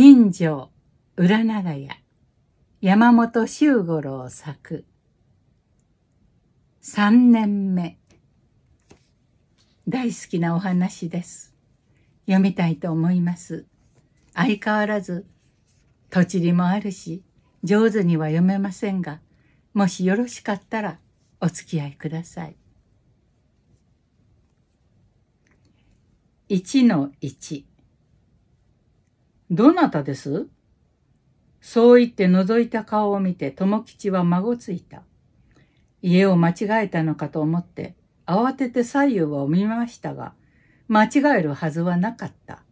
人情裏長屋山本周五郎作三年目大好きなお話です読みたいと思います相変わらず土地りもあるし上手には読めませんがもしよろしかったらお付き合いください一の1どなたですそう言って覗いた顔を見て友吉は孫ついた。家を間違えたのかと思って慌てて左右を見ましたが、間違えるはずはなかった。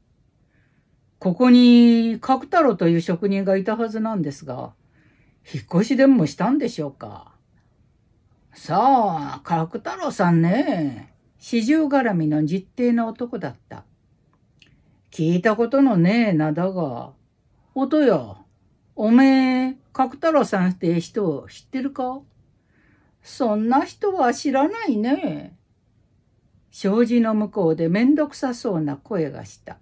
ここに角太郎という職人がいたはずなんですが、引っ越しでもしたんでしょうか。さあ、角太郎さんね。四十絡みの実定の男だった。聞いたことのねえ名だが。音や、おめえ、角太郎さんって人知ってるかそんな人は知らないね。障子の向こうでめんどくさそうな声がした。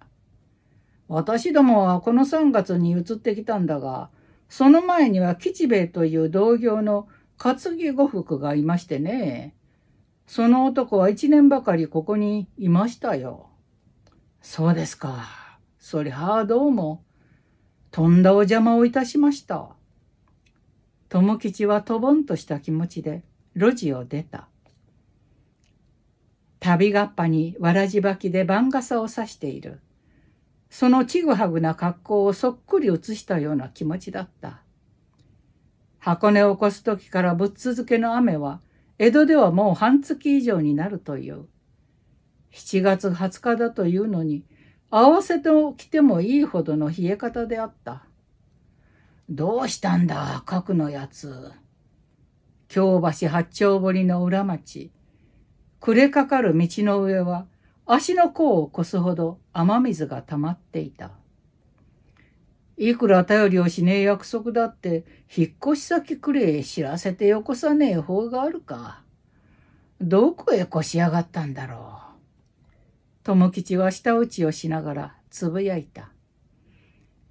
私どもはこの3月に移ってきたんだが、その前には吉兵衛という同業の担ぎ呉服がいましてね。その男は一年ばかりここにいましたよ。そうですか。そりゃあどうも。とんだお邪魔をいたしました。友吉はとぼんとした気持ちで路地を出た。旅がっぱにわらじばきで番傘をさしている。そのちぐはぐな格好をそっくり映したような気持ちだった。箱根を越す時からぶっ続けの雨は、江戸ではもう半月以上になるという。7月20日だというのに合わせてきてもいいほどの冷え方であった。どうしたんだ、核のやつ。京橋八丁堀の裏町。暮れかかる道の上は足の甲を越すほど雨水が溜まっていた。いくら頼りをしねえ約束だって引っ越し先くれ知らせてよこさねえ方があるか。どこへ越しやがったんだろう。友吉は舌打ちをしながらつぶやいた。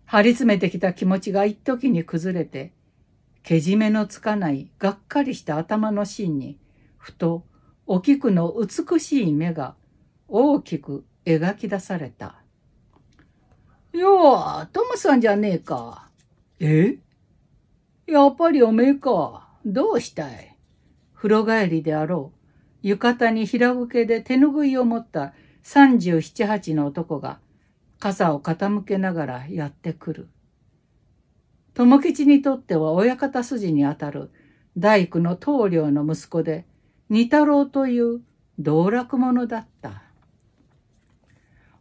張り詰めてきた気持ちが一時に崩れて、けじめのつかないがっかりした頭の芯に、ふとお菊の美しい目が大きく描き出された。よあ、トムさんじゃねえか。えやっぱりおめえか。どうしたい風呂帰りであろう。浴衣に平受けで手ぬぐいを持った三十七八の男が傘を傾けながらやってくる。友吉にとっては親方筋にあたる大工の棟梁の息子で、二太郎という道楽者だった。あ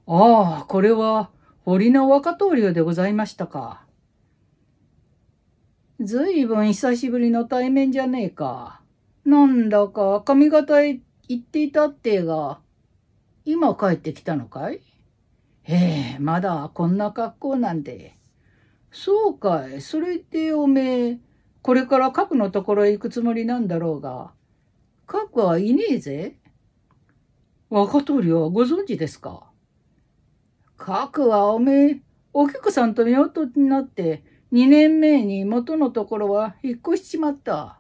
あ、これは堀の若棟梁でございましたか。ずいぶん久しぶりの対面じゃねえか。なんだか髪型へ行っていたってが、今帰ってきたのかいええ、まだこんな格好なんで。そうかい。それでおめえ、これから核のところへ行くつもりなんだろうが、核はいねえぜ。若通りはご存知ですか核はおめえ、お菊さんと夫婦になって、2年目に元のところは引っ越しちまった。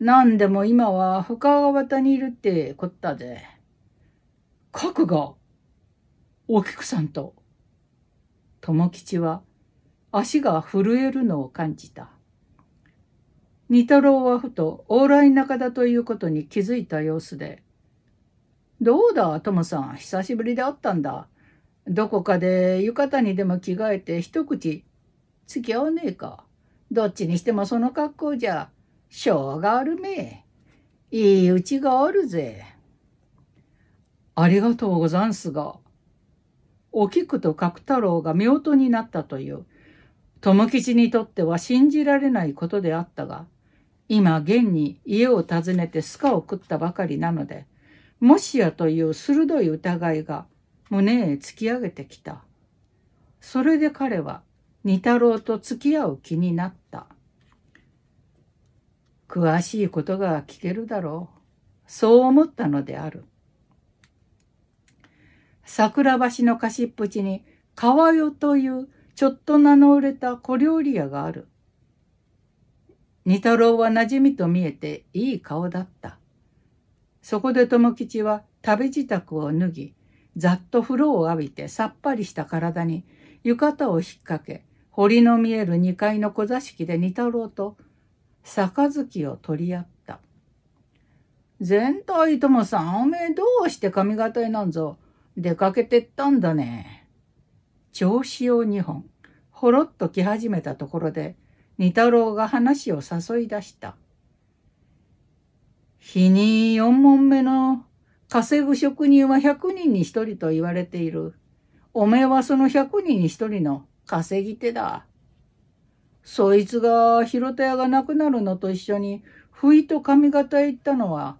何でも今は深川端にいるってこったぜ。核がお菊さんと友吉は足が震えるのを感じた二太郎はふと往来中だということに気づいた様子で「どうだ友さん久しぶりで会ったんだどこかで浴衣にでも着替えて一口付き合わねえかどっちにしてもその格好じゃしょうがあるめえいいうちがあるぜ」。ありがとうござんすが。お菊と角太郎が夫婦になったという、友吉にとっては信じられないことであったが、今現に家を訪ねてスカを食ったばかりなので、もしやという鋭い疑いが胸へ突き上げてきた。それで彼は二太郎と付き合う気になった。詳しいことが聞けるだろう。そう思ったのである。桜橋の貸しっぷちに川代というちょっと名の売れた小料理屋がある。二太郎は馴染みと見えていい顔だった。そこで友吉は食べ支度を脱ぎ、ざっと風呂を浴びてさっぱりした体に浴衣を引っ掛け、堀の見える二階の小座敷で二太郎と杯を取り合った。全体ともさん、おめえどうして髪型なんぞ。出かけてったんだね。調子を二本、ほろっと来始めたところで、二太郎が話を誘い出した。日に四問目の稼ぐ職人は百人に一人と言われている。おめえはその百人に一人の稼ぎ手だ。そいつが広田屋がなくなるのと一緒に、不意と上方へ行ったのは、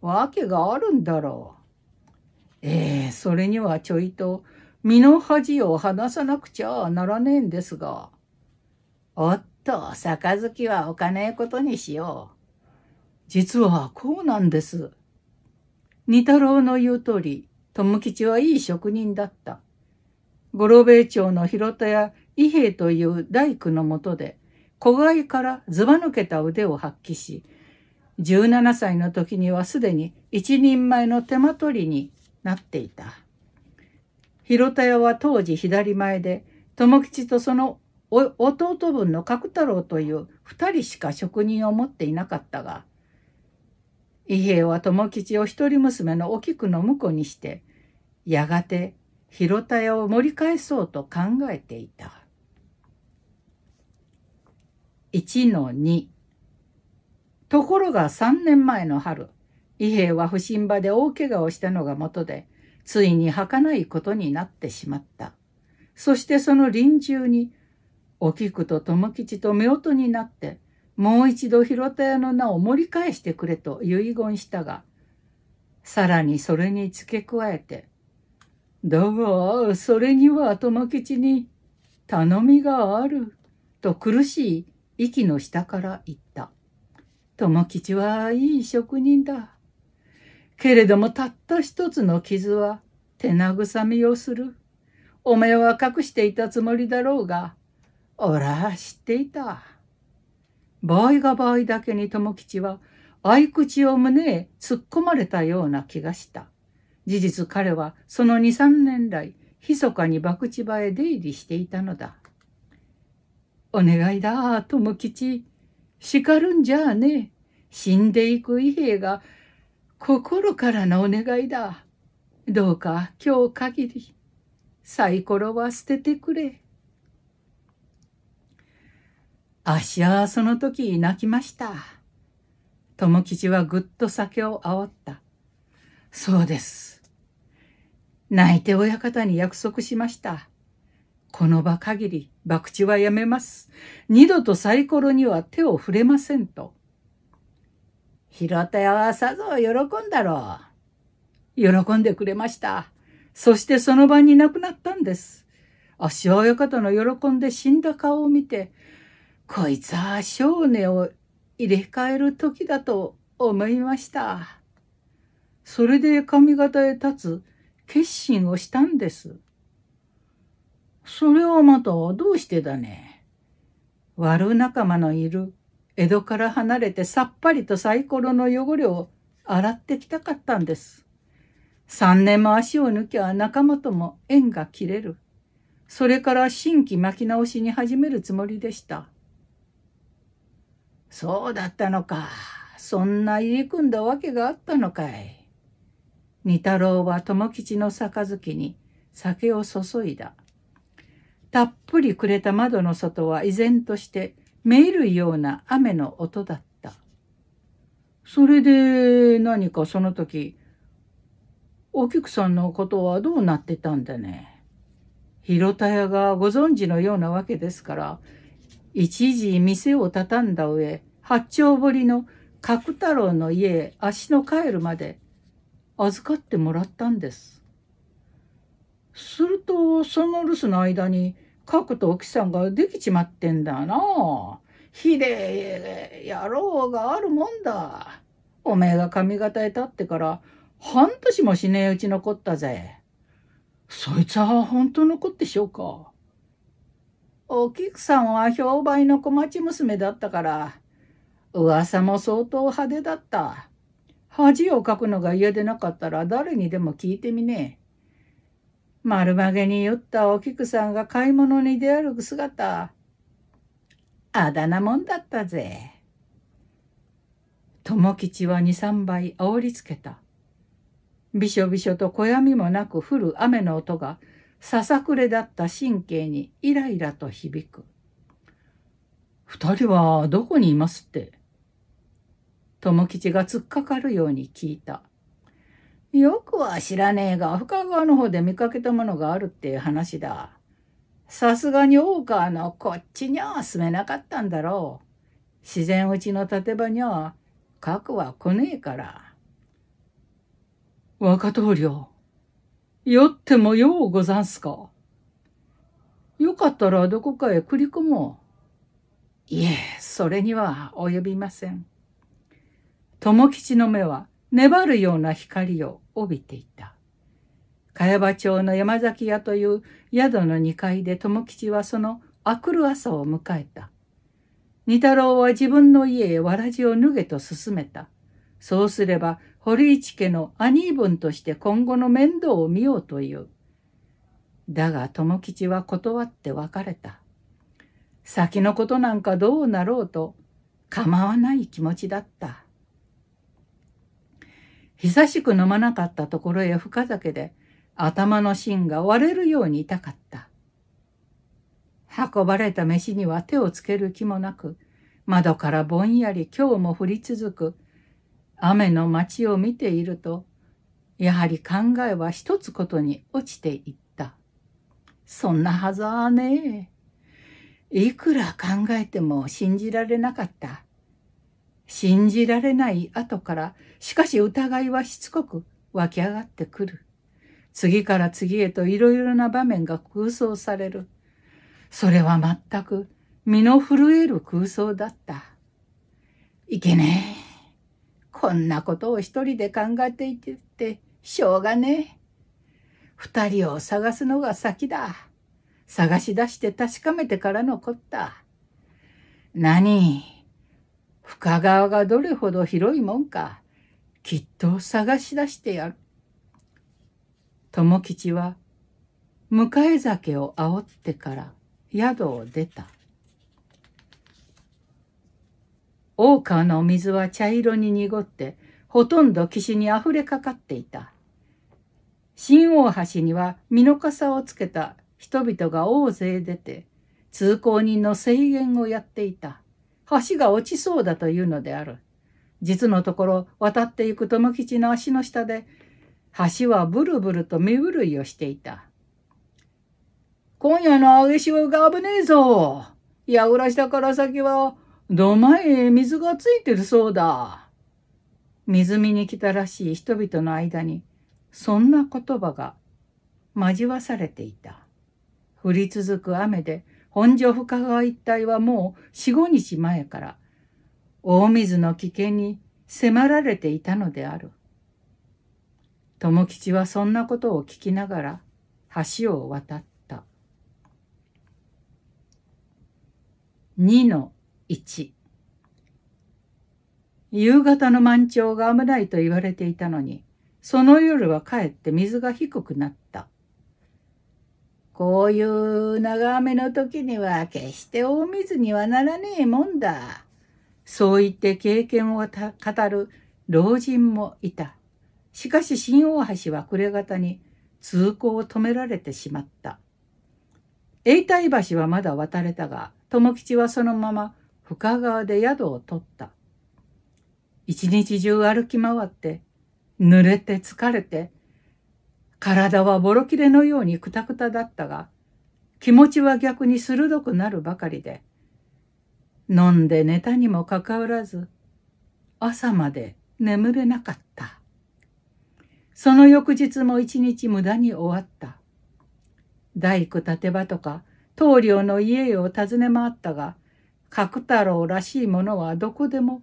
わけがあるんだろう。ええー、それにはちょいと身の恥を話さなくちゃならねえんですが。おっと、杯は置かねえことにしよう。実はこうなんです。二太郎の言う通り、友吉はいい職人だった。五郎兵衛町の広田や伊兵衛という大工のもとで、子飼いからずば抜けた腕を発揮し、17歳の時にはすでに一人前の手間取りになっていた。広田屋は当時左前で、友吉とその弟分の角太郎という2人しか職人を持っていなかったが、伊兵は友吉を一人娘のお菊の婿にして、やがて広田屋を盛り返そうと考えていた。1 2ところが3年前の春、伊兵衛は不審場で大怪我をしたのが元で、ついに儚いことになってしまった。そしてその臨終に、お菊と友吉と夫婦になって、もう一度広田屋の名を盛り返してくれと遺言したが、さらにそれに付け加えて、だが、それには友吉に頼みがある、と苦しい息の下から言った。友吉はいい職人だ。けれどもたった一つの傷は手慰みをする。おめえは隠していたつもりだろうが、おら知っていた。場合が場合だけに友吉は合口を胸へ突っ込まれたような気がした。事実彼はその二三年来、密かに博打場へ出入りしていたのだ。お願いだ、友吉。叱るんじゃあね。死んでいく伊兵衛が心からのお願いだ。どうか今日限り、サイコロは捨ててくれ。あしはその時泣きました。友吉はぐっと酒をあおった。そうです。泣いて親方に約束しました。この場限り、博打はやめます。二度とサイコロには手を触れませんと。平田屋はさぞ喜んだろう。喜んでくれました。そしてその場に亡くなったんです。足親方の喜んで死んだ顔を見て、こいつは少年を入れ替える時だと思いました。それで髪型へ立つ決心をしたんです。それはまたどうしてだね。悪仲間のいる江戸から離れてさっぱりとサイコロの汚れを洗ってきたかったんです。三年も足を抜きゃ仲間とも縁が切れる。それから新規巻き直しに始めるつもりでした。そうだったのか。そんな入り組んだわけがあったのかい。二太郎は友吉の杯に酒を注いだ。たっぷりくれた窓の外は依然としてめいるような雨の音だった。それで何かその時、お菊さんのことはどうなってたんだね。広田屋がご存知のようなわけですから、一時店を畳んだ上、八丁堀の角太郎の家へ足の帰るまで預かってもらったんです。すると、その留守の間に、書くと沖さんができちまってんだな。ひでえ野郎があるもんだ。おめえが髪型へ立ってから半年もしねえうち残ったぜ。そいつは本当の子でしょうか。お菊さんは評判の小町娘だったから、噂も相当派手だった。恥をかくのが嫌でなかったら誰にでも聞いてみねえ。丸曲げに酔ったお菊さんが買い物に出歩く姿、あだなもんだったぜ。友吉は二三杯煽りつけた。びしょびしょと小闇もなく降る雨の音が、ささくれだった神経にイライラと響く。二人はどこにいますって。友吉が突っかかるように聞いた。よくは知らねえが、深川の方で見かけたものがあるっていう話だ。さすがに大川のこっちには住めなかったんだろう。自然うちの建場には、核は来ねえから。若棟梁、酔ってもようござんすか。よかったらどこかへ繰り込もう。いえ、それには及びません。友吉の目は、粘るような光を帯びていた。茅場町の山崎屋という宿の2階で友吉はそのあくる朝を迎えた。二太郎は自分の家へわらじを脱げと勧めた。そうすれば堀市家の兄分として今後の面倒を見ようという。だが友吉は断って別れた。先のことなんかどうなろうと構わない気持ちだった。久しく飲まなかったところへ深酒で頭の芯が割れるように痛かった。運ばれた飯には手をつける気もなく、窓からぼんやり今日も降り続く雨の街を見ていると、やはり考えは一つことに落ちていった。そんなはずはねえ。いくら考えても信じられなかった。信じられない後からしかし疑いはしつこく湧き上がってくる。次から次へといろいろな場面が空想される。それは全く身の震える空想だった。いけねえ。こんなことを一人で考えていてってしょうがねえ。二人を探すのが先だ。探し出して確かめてから残った。何深川がどれほど広いもんか。きっと探し出してやる。友吉は、迎え酒を煽ってから宿を出た。大川の水は茶色に濁って、ほとんど岸にあふれかかっていた。新大橋には身の笠をつけた人々が大勢出て、通行人の制限をやっていた。橋が落ちそうだというのである。実のところ渡っていく友吉の足の下で橋はブルブルと身震いをしていた。今夜の揚げ潮が危ねえぞ。矢倉下から先はどまへ水がついてるそうだ。水見に来たらしい人々の間にそんな言葉が交わされていた。降り続く雨で本所深川一帯はもう四五日前から大水の危険に迫られていたのである。友吉はそんなことを聞きながら橋を渡った。2の1夕方の満潮が危ないと言われていたのに、その夜はかえって水が低くなった。こういう長雨の時には決して大水にはならねえもんだ。そう言って経験を語る老人もいた。しかし新大橋は暮れ方に通行を止められてしまった。永代橋はまだ渡れたが、友吉はそのまま深川で宿を取った。一日中歩き回って、濡れて疲れて、体はボロ切れのようにくたくただったが、気持ちは逆に鋭くなるばかりで、飲んで寝たにもかかわらず、朝まで眠れなかった。その翌日も一日無駄に終わった。大工立場とか棟梁の家を訪ね回ったが、角太郎らしいものはどこでも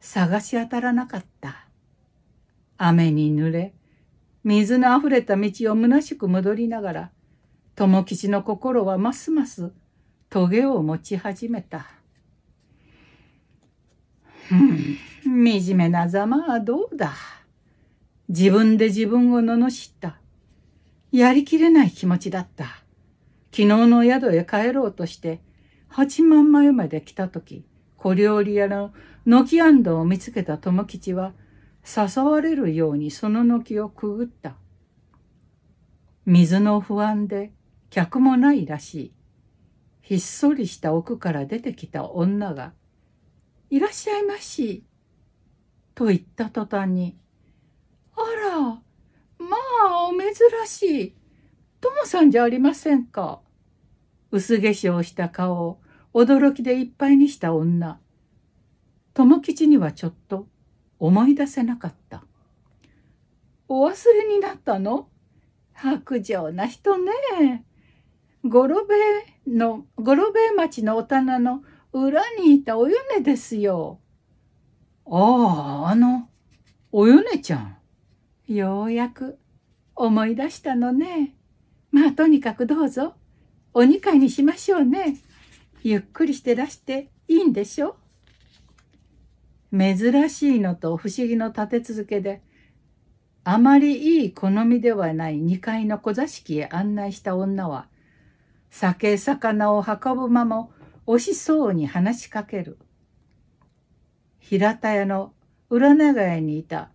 探し当たらなかった。雨に濡れ、水のあふれた道をむなしく戻りながら、友吉の心はますます棘を持ち始めた。うん、惨めなざまはどうだ。自分で自分を罵った。やりきれない気持ちだった。昨日の宿へ帰ろうとして、八万枚まで来た時、小料理屋の軒安堂を見つけた友吉は、誘われるようにその軒をくぐった。水の不安で客もないらしい。ひっそりした奥から出てきた女が、いらっしゃいまし。と言った途端に、あら、まあ、お珍しい。ともさんじゃありませんか。薄化粧した顔を驚きでいっぱいにした女。友吉にはちょっと思い出せなかった。お忘れになったの白状な人ね。五郎兵衛の、ゴロベ町のお棚の裏にいたお米ですよ。ああ、あの、お米ちゃん。ようやく思い出したのね。まあとにかくどうぞ、お二階にしましょうね。ゆっくりしてらしていいんでしょ珍しいのと不思議の立て続けで、あまりいい好みではない2階の小座敷へ案内した女は、酒魚を運ぶ間も惜しそうに話しかける。平田屋の裏長屋にいた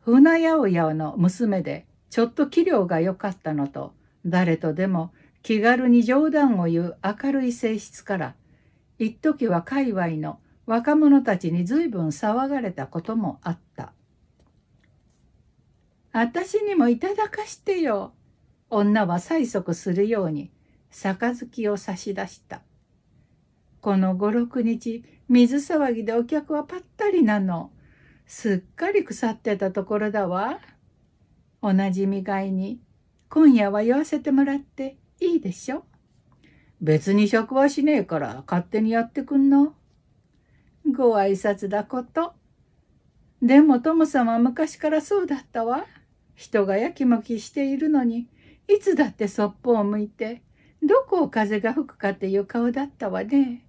船八百屋の娘でちょっと器量が良かったのと誰とでも気軽に冗談を言う明るい性質から一時は界隈の若者たちに随分騒がれたこともあった。私にもいただかしてよ。女は催促するように杯を差し出した。この5、6日、水騒ぎでお客はぱったりなの。すっかり腐ってたところだわ。おなじみがいに、今夜は酔わせてもらっていいでしょ。別に職はしねえから勝手にやってくんの。ご挨拶だこと。でもトムさんは昔からそうだったわ。人がやきもきしているのに、いつだってそっぽを向いて、どこを風が吹くかっていう顔だったわね。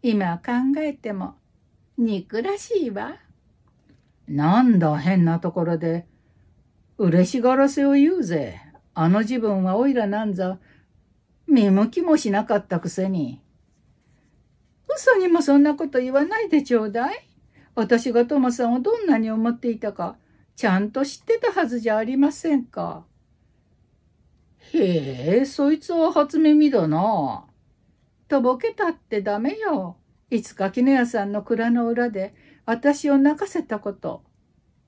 今考えても憎らしいわ。なんだ変なところで嬉しがらせを言うぜ。あの自分はおいらなんざ見向きもしなかったくせに。嘘にもそんなこと言わないでちょうだい。私がトマさんをどんなに思っていたか、ちゃんと知ってたはずじゃありませんか。へえ、そいつは初耳だな。とぼけたってダメよ。いつか絹屋さんの蔵の裏で私を泣かせたこと。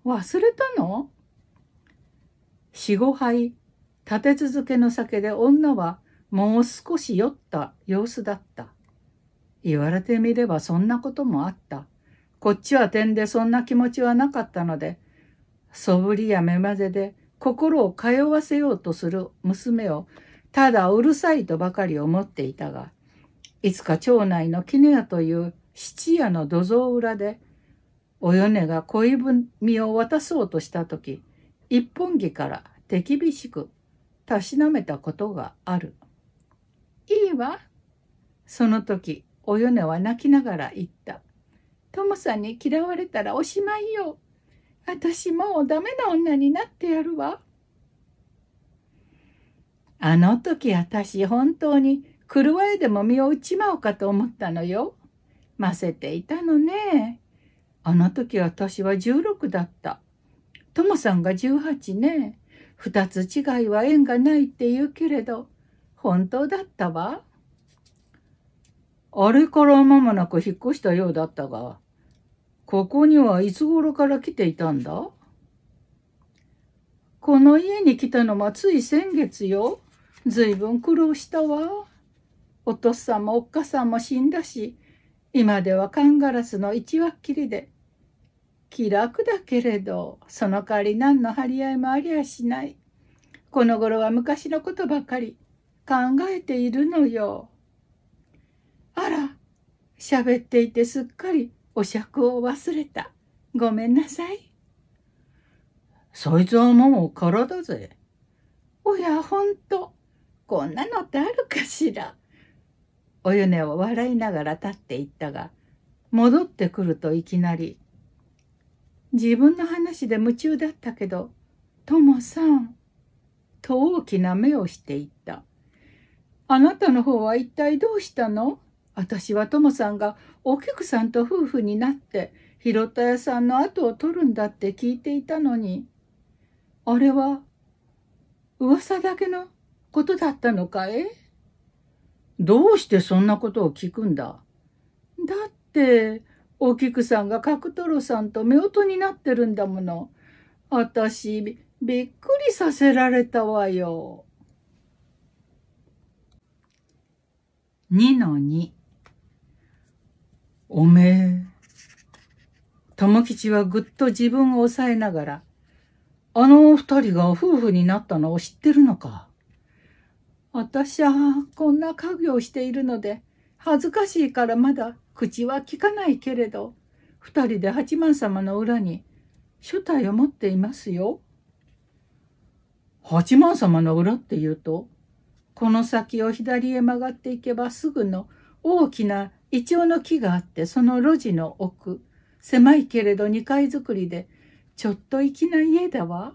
忘れたの四五杯立て続けの酒で女はもう少し酔った様子だった。言われてみればそんなこともあった。こっちは点でそんな気持ちはなかったので、そぶりや目まぜで心を通わせようとする娘をただうるさいとばかり思っていたが、いつか町内の絹屋という質屋の土蔵裏で、お米が恋文を渡そうとした時、一本木から手厳しくたしなめたことがある。いいわ。その時、お米は泣きながら言った。ともさんに嫌われたらおしまいよ。私もうダメな女になってやるわ。あの時私本当に狂えでも身を打ちまおうかと思ったのよ。ませていたのね。あの時私は16だった。ともさんが18ね。二つ違いは縁がないって言うけれど、本当だったわ。あれから間もなく引っ越したようだったが、ここにはいつ頃から来ていたんだこの家に来たのはつい先月よ。ずいぶん苦労したわ。お父さんもおっかさんも死んだし今ではカンガラスの一輪っきりで気楽だけれどその代わり何の張り合いもありゃしないこの頃は昔のことばかり考えているのよあら喋っていてすっかりお酌を忘れたごめんなさいそいつはもう体ぜおやほんとこんなのってあるかしらおゆねを笑いながら立っていったが、戻ってくるといきなり、自分の話で夢中だったけど、ともさん、と大きな目をしていった。あなたの方は一体どうしたの私はともさんがお菊さんと夫婦になって拾った屋さんの後を取るんだって聞いていたのに。あれは噂だけのことだったのかい?」。どうしてそんなことを聞くんだだって、お菊さんが角太郎さんと夫婦になってるんだもの。あたし、びっくりさせられたわよ。二の二。おめえ。友吉はぐっと自分を抑えながら、あの二人が夫婦になったのを知ってるのか。私はこんな家業をしているので、恥ずかしいからまだ口は聞かないけれど、二人で八幡様の裏に書体を持っていますよ。八幡様の裏って言うと、この先を左へ曲がっていけばすぐの大きなイチョウの木があって、その路地の奥、狭いけれど2階造りで、ちょっと粋な家だわ。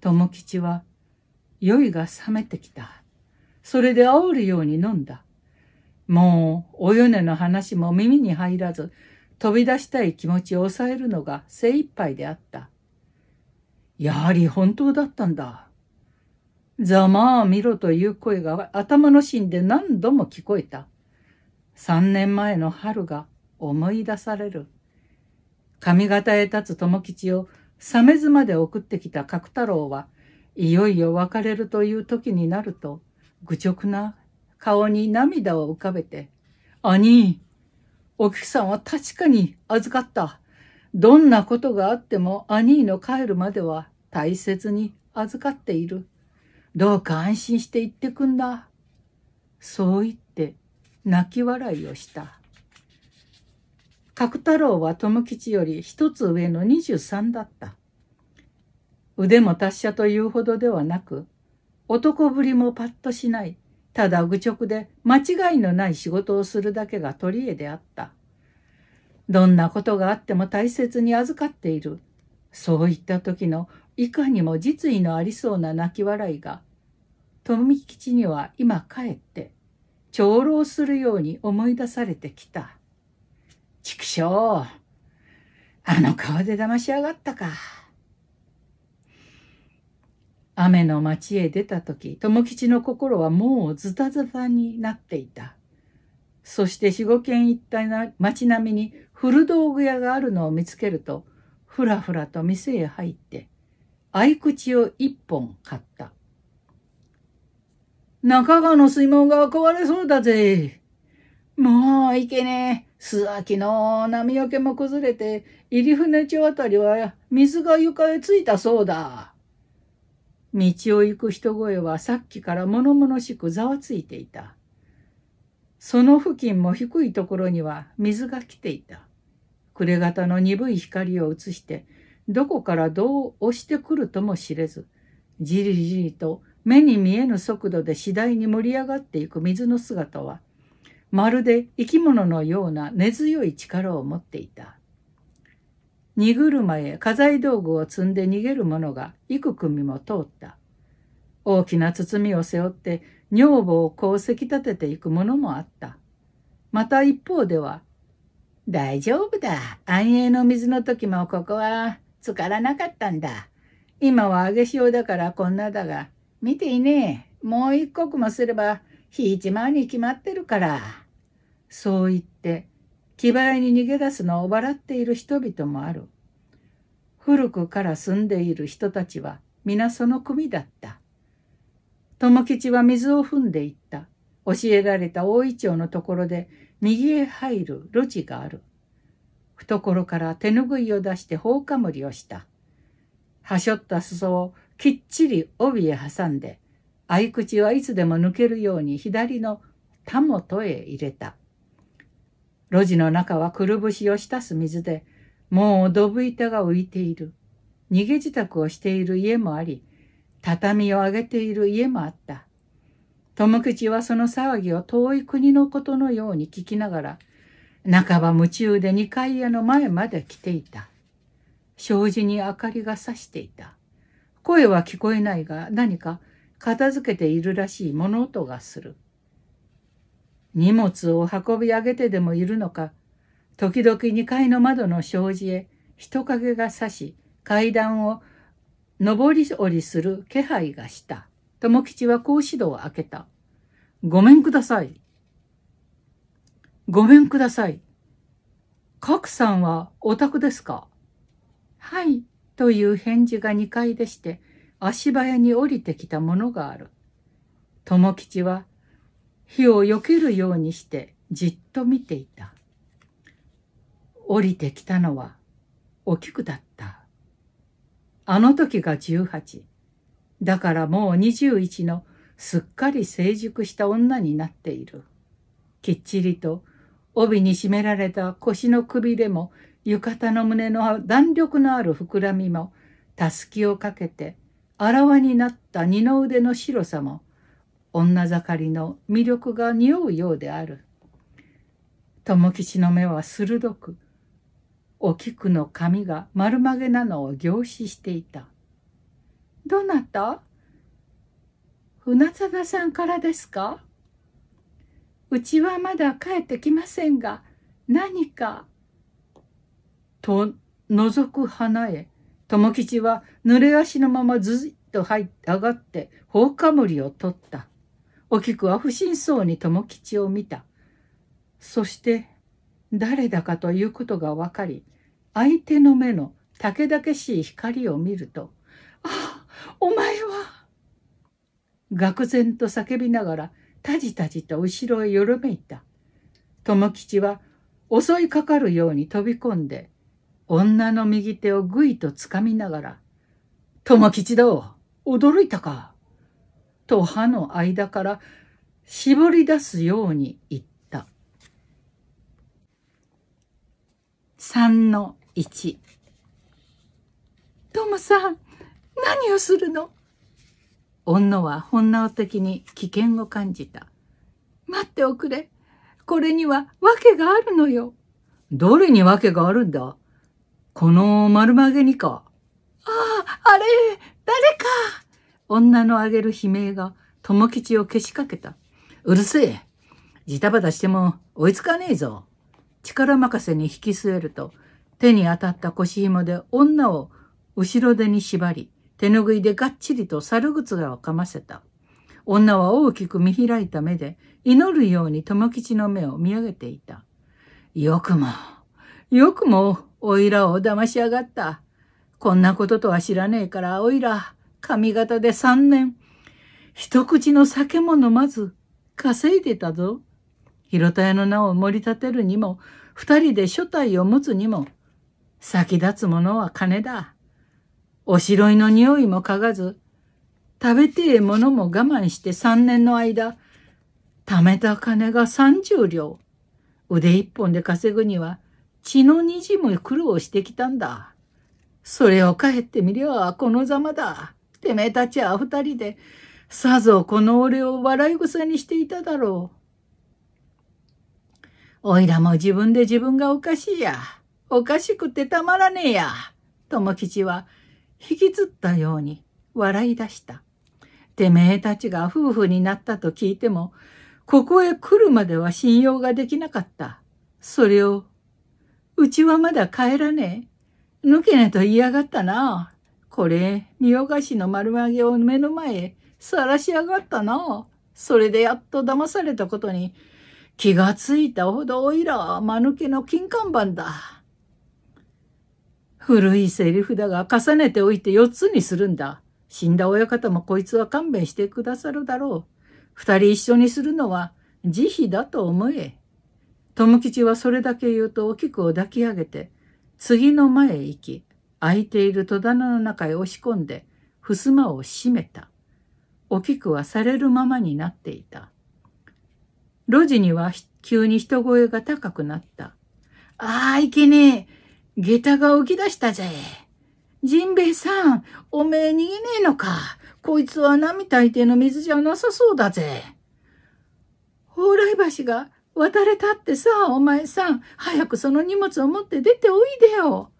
友吉は酔いが覚めてきた。それで煽るように飲んだ。もう、お米の話も耳に入らず、飛び出したい気持ちを抑えるのが精一杯であった。やはり本当だったんだ。ざまあ見ろという声が頭の芯で何度も聞こえた。三年前の春が思い出される。上方へ立つ友吉を鮫洲まで送ってきた角太郎は、いよいよ別れるという時になると、愚直な顔に涙を浮かべて、兄、お菊さんは確かに預かった。どんなことがあっても兄の帰るまでは大切に預かっている。どうか安心して行ってくんだ。そう言って泣き笑いをした。角太郎は友吉より一つ上の二十三だった。腕も達者というほどではなく、男ぶりもパッとしないただ愚直で間違いのない仕事をするだけが取り柄であったどんなことがあっても大切に預かっているそういった時のいかにも実意のありそうな泣き笑いが富吉には今帰って長老するように思い出されてきた。畜生あの顔で騙しやがったか。雨の町へ出た時、友吉の心はもうズタズタになっていた。そして四五軒一帯な町並みに古道具屋があるのを見つけると、ふらふらと店へ入って、合口を一本買った。中川の水門が壊れそうだぜ。もういけねえ。素きの波よけも崩れて、入船町あたりは水が床へついたそうだ。道を行く人声はさっきから物々しくざわついていた。その付近も低いところには水が来ていた。暮れ方の鈍い光を映して、どこからどう押してくるとも知れず、じりじりと目に見えぬ速度で次第に盛り上がっていく水の姿は、まるで生き物のような根強い力を持っていた。荷車へ家財道具を積んで逃げる者が幾組も通った。大きな包みを背負って女房をこうせき立てていく者もあった。また一方では、大丈夫だ。安永の水の時もここは浸からなかったんだ。今は揚げ塩だからこんなだが、見ていねえ。もう一刻もすれば、ひいちまうに決まってるから。そう言って、気早に逃げ出すのを笑っている人々もある。古くから住んでいる人たちは皆その組だった。友吉は水を踏んでいった。教えられた大井町のところで右へ入る路地がある。懐から手ぬぐいを出して放火盛りをした。はしょった裾をきっちり帯へ挟んで、合口はいつでも抜けるように左のたもとへ入れた。路地の中はくるぶしを浸す水で、もうどぶ板が浮いている。逃げ自宅をしている家もあり、畳を上げている家もあった。ム口はその騒ぎを遠い国のことのように聞きながら、半ば夢中で二階屋の前まで来ていた。障子に明かりがさしていた。声は聞こえないが、何か片付けているらしい物音がする。荷物を運び上げてでもいるのか、時々2階の窓の障子へ人影が差し、階段を上り下りする気配がした。友吉は格子戸を開けた。ごめんください。ごめんください。角さんはお宅ですかはい、という返事が2階でして、足早に降りてきたものがある。友吉は火を避けるようにしてじっと見ていた。降りてきたのはお菊だった。あの時が十八。だからもう二十一のすっかり成熟した女になっている。きっちりと帯に締められた腰のくびれも浴衣の胸の弾力のある膨らみもたすきをかけてあらわになった二の腕の白さも女盛りの魅力が匂うようである。友吉の目は鋭く、お菊の髪が丸曲げなのを凝視していた。どなた船貞さんからですかうちはまだ帰ってきませんが、何か。と、覗く花へ、友吉は濡れ足のままずっと入って上がって、放火りを取った。お菊は不審そうに友吉を見た。そして、誰だかということがわかり、相手の目のたけだけしい光を見ると、ああ、お前は愕然と叫びながら、たじたじと後ろへよろめいた。友吉は襲いかかるように飛び込んで、女の右手をぐいとつかみながら、友吉だ、驚いたか。と歯の間から絞り出すように言った。3の1トもさん、何をするの女は本能的に危険を感じた。待っておくれ。これには訳があるのよ。どれに訳があるんだこの丸曲げにか。ああ、あれ、誰か。女のあげる悲鳴が友吉をけしかけた。うるせえ。ジタバタしても追いつかねえぞ。力任せに引き据えると、手に当たった腰紐で女を後ろ手に縛り、手ぬぐいでがっちりと猿靴がをかませた。女は大きく見開いた目で、祈るように友吉の目を見上げていた。よくも、よくも、おいらを騙しやがった。こんなこととは知らねえから、おいら、髪型で3年、一口の酒も飲まず、稼いでたぞ。広田屋の名を盛り立てるにも、二人で所帯を持つにも、先立つものは金だ。おしろいの匂いも嗅がず、食べてえものも我慢して三年の間、貯めた金が三十両。腕一本で稼ぐには、血の滲む苦労してきたんだ。それを帰ってみりゃこのざまだ。てめえたちは二人で、さぞこの俺を笑い草にしていただろう。おいらも自分で自分がおかしいや。おかしくてたまらねえや。友吉は引きつったように笑い出した。てめえたちが夫婦になったと聞いても、ここへ来るまでは信用ができなかった。それを、うちはまだ帰らねえ。抜けねえと嫌がったな。これ、見よがしの丸投げを目の前へ晒し上がったな。それでやっと騙されたことに、気がついたほどおいらは間抜けの金看板だ。古いセリフだが重ねておいて4つにするんだ。死んだ親方もこいつは勘弁してくださるだろう。二人一緒にするのは慈悲だと思え。友吉はそれだけ言うとお菊を抱き上げて、次の前へ行き、空いている戸棚の中へ押し込んで、襖を閉めた。お菊はされるままになっていた。路地には急に人声が高くなった。ああ、いけねえ。下駄が起き出したぜ。ジンベイさん、おめえ逃げねえのか。こいつは波大抵の水じゃなさそうだぜ。蓬莱橋が渡れたってさ、お前さん、早くその荷物を持って出ておいでよ。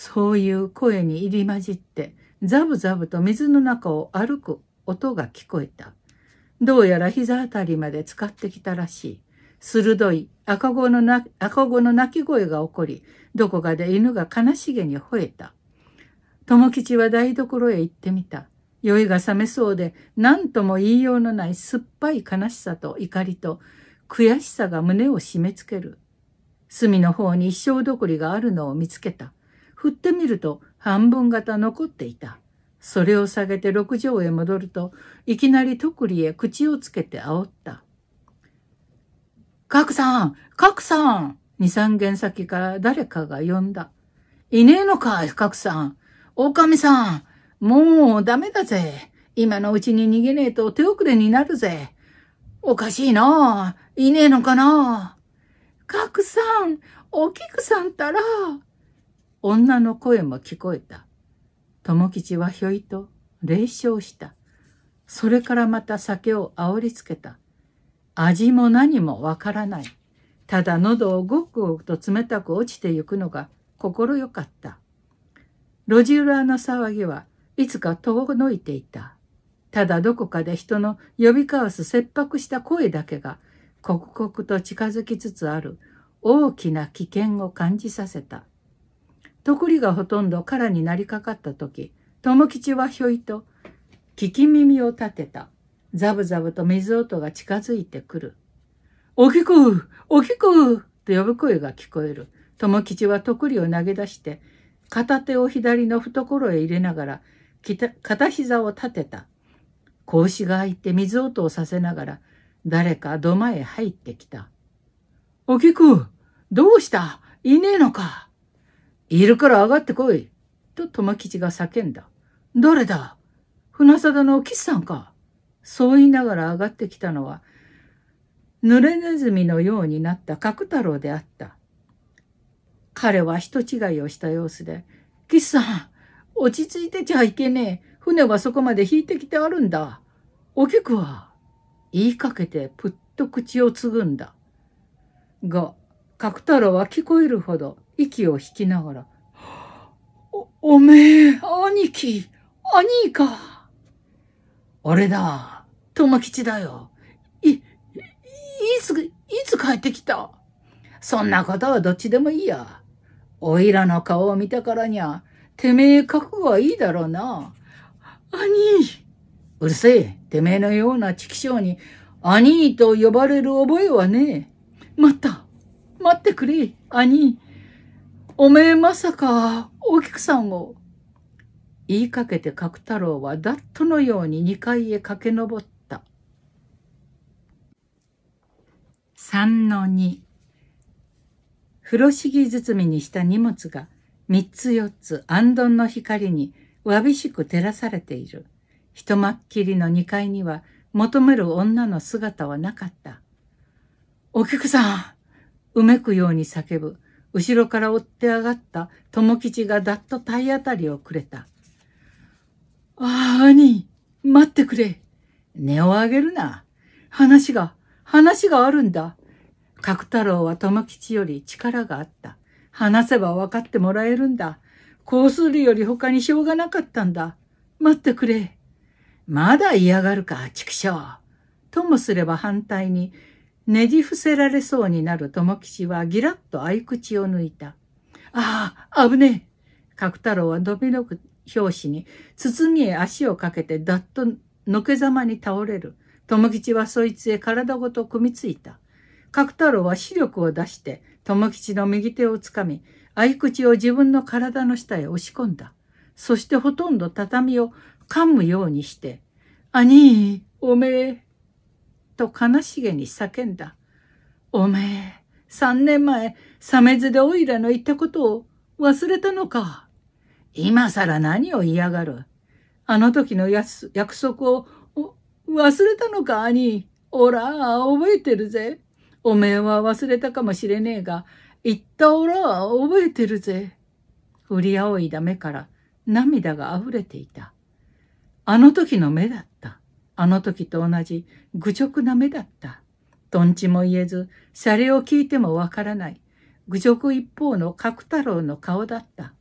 そういう声に入り混じって、ザブザブと水の中を歩く音が聞こえた。どうやら膝あたりまで使ってきたらしい。鋭い赤子のな赤子の鳴き声が起こり、どこかで犬が悲しげに吠えた。友吉は台所へ行ってみた。酔いが覚めそうで、何とも言いようのない酸っぱい悲しさと怒りと、悔しさが胸を締め付ける。隅の方に一生どこりがあるのを見つけた。振ってみると半分型残っていた。それを下げて六条へ戻ると、いきなり特利へ口をつけて煽った。角さん角さん二三軒先から誰かが呼んだ。いねえのか角さん狼さんもうダメだぜ今のうちに逃げねえと手遅れになるぜおかしいないねえのかな角さんお菊さんったら女の声も聞こえた。友吉はひょいと冷笑した。それからまた酒をあおりつけた。味も何もわからない。ただ喉をごくごくと冷たく落ちてゆくのが心よかった。路地裏の騒ぎはいつか遠のいていた。ただどこかで人の呼び交わす切迫した声だけが刻々と近づきつつある大きな危険を感じさせた。とくりがほとんど空になりかかった時友吉はひょいと聞き耳を立てたザブザブと水音が近づいてくる「おきくおきく!」と呼ぶ声が聞こえる友吉はとくりを投げ出して片手を左の懐へ入れながら片膝を立てた格子が開いて水音をさせながら誰か土間へ入ってきた「おきくどうしたいねえのか?」いるから上がってこい。と友吉が叫んだ。誰だ船田の岸さんか。そう言いながら上がってきたのは、濡れネズミのようになった角太郎であった。彼は人違いをした様子で、岸さん、落ち着いてちゃいけねえ。船はそこまで引いてきてあるんだ。お菊は、言いかけてぷっと口をつぐんだ。が、角太郎は聞こえるほど息を引きながら、お、おめえ、兄貴、兄か。俺だ、友吉だよ。い、いつ、いつ帰ってきたそんなことはどっちでもいいや。おいらの顔を見たからにゃ、てめえ覚悟はいいだろうな。兄うるせえ、てめえのような畜生に、兄と呼ばれる覚えはねえ。また。待ってくれ、兄。おめえまさか、お菊さんを。言いかけて角太郎はダットのように2階へ駆け上った。3の2。風呂敷包みにした荷物が3つ4つ暗どの光にわびしく照らされている。人まっきりの2階には求める女の姿はなかった。お菊さん、うめくように叫ぶ。後ろから追って上がった友吉がだっと体当たりをくれた。ああ、兄、待ってくれ。根を上げるな。話が、話があるんだ。角太郎は友吉より力があった。話せば分かってもらえるんだ。こうするより他にしょうがなかったんだ。待ってくれ。まだ嫌がるか、畜生。ともすれば反対に、ねじ伏せられそうになる友吉はぎらっと合い口を抜いた。ああ、危ねえ。角太郎は伸びノく拍子に、包みへ足をかけてだっとのけざまに倒れる。友吉はそいつへ体ごと組みついた。角太郎は視力を出して、友吉の右手をつかみ、合口を自分の体の下へ押し込んだ。そしてほとんど畳を噛むようにして、兄、おめえ、と悲しげに叫んだ。おめえ、三年前、サメズでオイラの言ったことを忘れたのか。今さら何を嫌がる。あの時の約束を忘れたのか、兄。おら、覚えてるぜ。おめえは忘れたかもしれねえが、言ったおら、覚えてるぜ。振りあおいだ目から涙が溢れていた。あの時の目だった。あの時と同じ愚直な目だった。とんちも言えず、シャレを聞いてもわからない。愚直一方の角太郎の顔だった。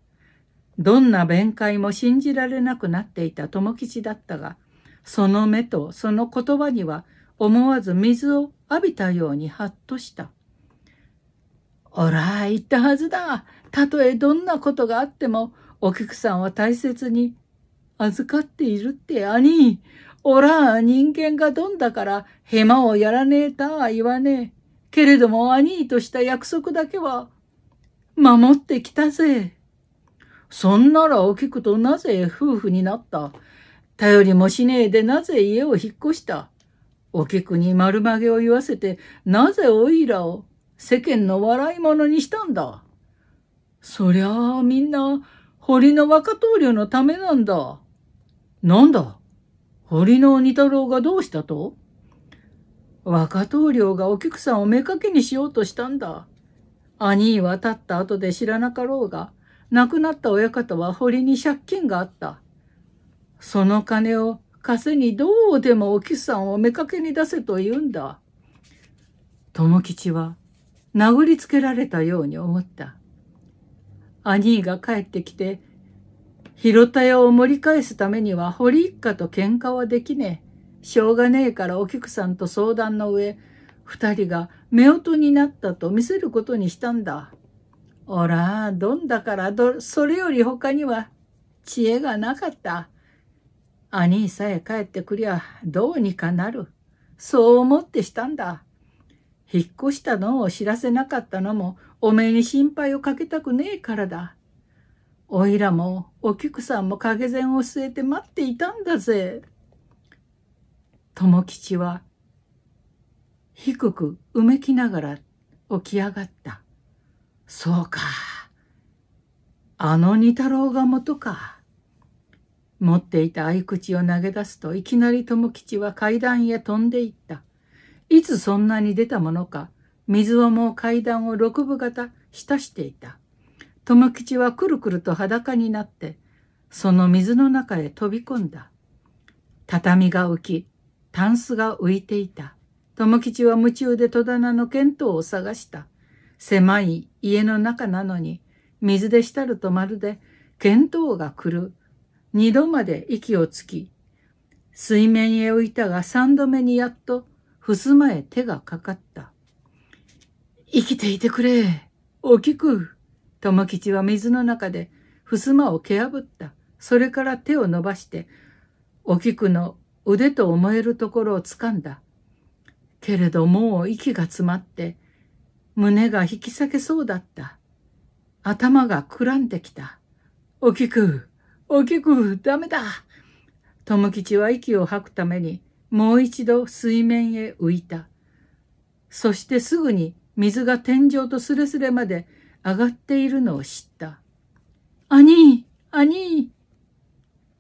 どんな弁解も信じられなくなっていた友吉だったが、その目とその言葉には思わず水を浴びたようにハッとした。おら、言ったはずだ。たとえどんなことがあっても、お菊さんは大切に預かっているって兄。おら人間がどんだからヘマをやらねえたは言わねえ。けれども兄とした約束だけは守ってきたぜ。そんならお菊くとなぜ夫婦になった頼りもしねえでなぜ家を引っ越したお菊に丸曲げを言わせてなぜおいらを世間の笑い者にしたんだそりゃあみんな堀の若棟梁のためなんだ。なんだ堀の鬼太郎がどうしたと若棟梁がお菊さんを目かけにしようとしたんだ。兄は立った後で知らなかろうが、亡くなった親方は堀に借金があった。その金を稼にどうでもお菊さんを目かけに出せと言うんだ。友吉は殴りつけられたように思った。兄が帰ってきて広田屋を盛り返すためには堀一家と喧嘩はできねえ。しょうがねえからお菊さんと相談の上、二人が夫婦になったと見せることにしたんだ。おら、どんだからど、それより他には知恵がなかった。兄さえ帰ってくりゃどうにかなる。そう思ってしたんだ。引っ越したのを知らせなかったのも、おめえに心配をかけたくねえからだ。おいらもお菊さんも陰膳を据えて待っていたんだぜ。友吉は低くうめきながら起き上がった。そうか。あの二太郎が元か。持っていた合口を投げ出すといきなり友吉は階段へ飛んでいった。いつそんなに出たものか、水をもう階段を六分型浸していた。友吉はくるくると裸になって、その水の中へ飛び込んだ。畳が浮き、タンスが浮いていた。友吉は夢中で戸棚の見当を探した。狭い家の中なのに、水で浸るとまるで見当が来る。二度まで息をつき、水面へ浮いたが三度目にやっと、襖へ手がかかった。生きていてくれ。大きく。友吉は水の中で襖を蹴破った。それから手を伸ばして、お菊の腕と思えるところを掴んだ。けれどもう息が詰まって、胸が引き裂けそうだった。頭がくらんできた。お菊、お菊、ダメだ。友吉は息を吐くために、もう一度水面へ浮いた。そしてすぐに水が天井とすれすれまで上がっているのを知った。兄兄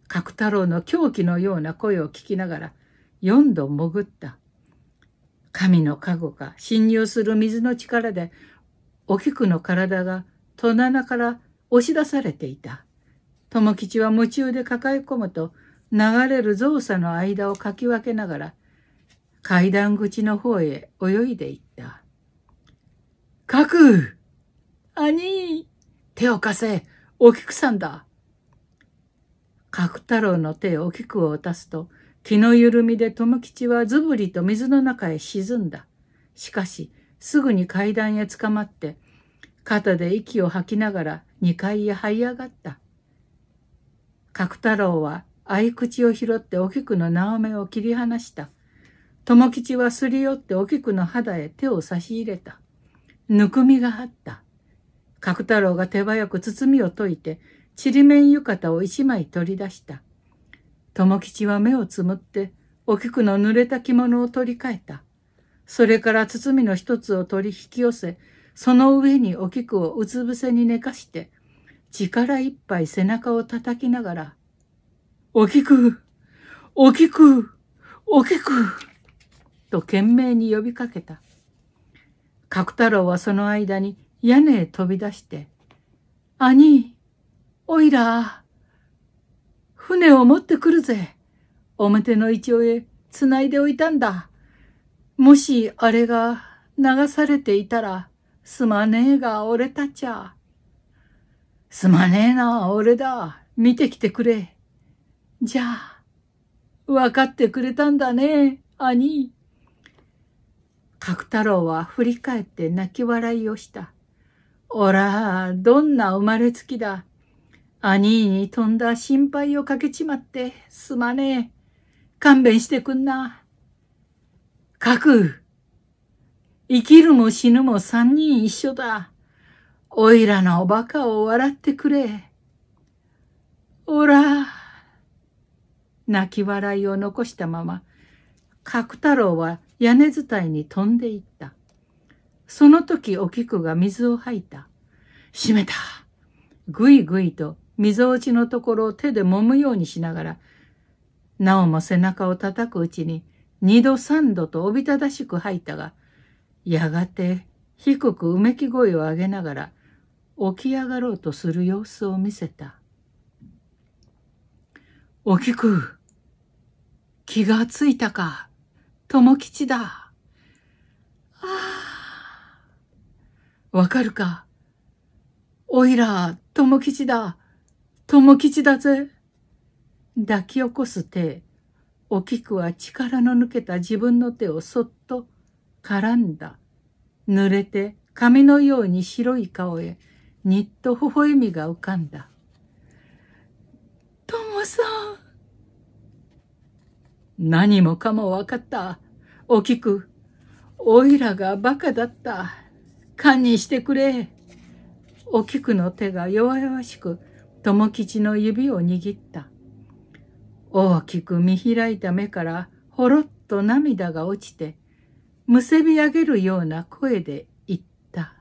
角太郎の狂気のような声を聞きながら4度潜った。神の加護か侵入する水の力でお菊の体が戸棚から押し出されていた。友吉は夢中で抱え込むと流れる造作の間をかき分けながら階段口の方へ泳いでいった。角兄手を貸せお菊さんだ角太郎の手をお菊を渡すと気の緩みで友吉はずぶりと水の中へ沈んだ。しかしすぐに階段へ捕まって肩で息を吐きながら2階へ這い上がった。角太郎は合口を拾ってお菊の縄目を切り離した。友吉はすり寄ってお菊の肌へ手を差し入れた。ぬくみがあった。角太郎が手早く包みを解いて、ちりめん浴衣を一枚取り出した。友吉は目をつむって、お菊の濡れた着物を取り替えた。それから包みの一つを取り引き寄せ、その上にお菊をうつ伏せに寝かして、力いっぱい背中を叩きながら、お菊お菊お菊と懸命に呼びかけた。角太郎はその間に屋根へ飛び出して、兄、おいら、船を持ってくるぜ。表の一応へ繋いでおいたんだ。もしあれが流されていたら、すまねえが俺たちゃ。すまねえな、俺だ。見てきてくれ。じゃあ、わかってくれたんだね、兄。角太郎は振り返って泣き笑いをした。おら、どんな生まれつきだ。兄に飛んだ心配をかけちまって、すまねえ。勘弁してくんな。かく、生きるも死ぬも三人一緒だ。おいらのおバカを笑ってくれ。おら、泣き笑いを残したまま、角太郎は屋根伝いに飛んでいった。その時お菊が水を吐いた。閉めた。ぐいぐいと溝落ちのところを手で揉むようにしながら、なおも背中を叩くうちに二度三度とおびただしく吐いたが、やがて低くうめき声を上げながら起き上がろうとする様子を見せた。お菊、気がついたか、友吉だ。ああ。わかるかおいら、友吉だ。友吉だぜ。抱き起こす手、おくは力の抜けた自分の手をそっと絡んだ。濡れて髪のように白い顔へ、にっと微笑みが浮かんだ。ともさん。何もかもわかった。おく、おいらが馬鹿だった。堪忍してくれ。お菊の手が弱々しく友吉の指を握った。大きく見開いた目からほろっと涙が落ちて、むせび上げるような声で言った。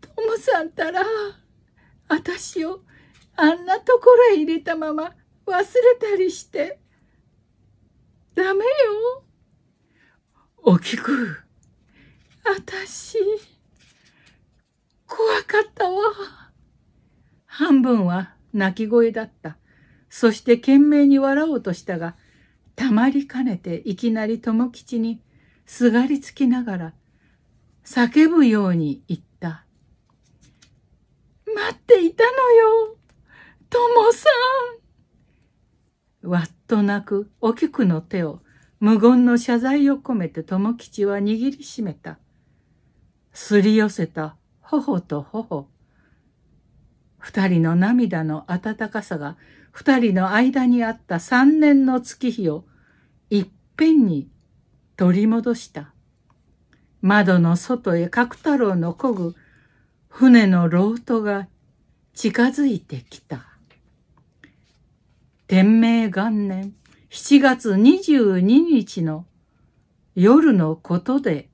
友さんたら、あたしをあんなところへ入れたまま忘れたりして、ダメよ。おきく。私、怖かったわ。半分は泣き声だった。そして懸命に笑おうとしたが、たまりかねていきなり友吉にすがりつきながら、叫ぶように言った。待っていたのよ、友さん。わっと泣くお菊の手を無言の謝罪を込めて友吉は握りしめた。すり寄せた頬と頬。二人の涙の温かさが二人の間にあった三年の月日をいっぺんに取り戻した。窓の外へ角太郎のこぐ船のロートが近づいてきた。天明元年7月22日の夜のことで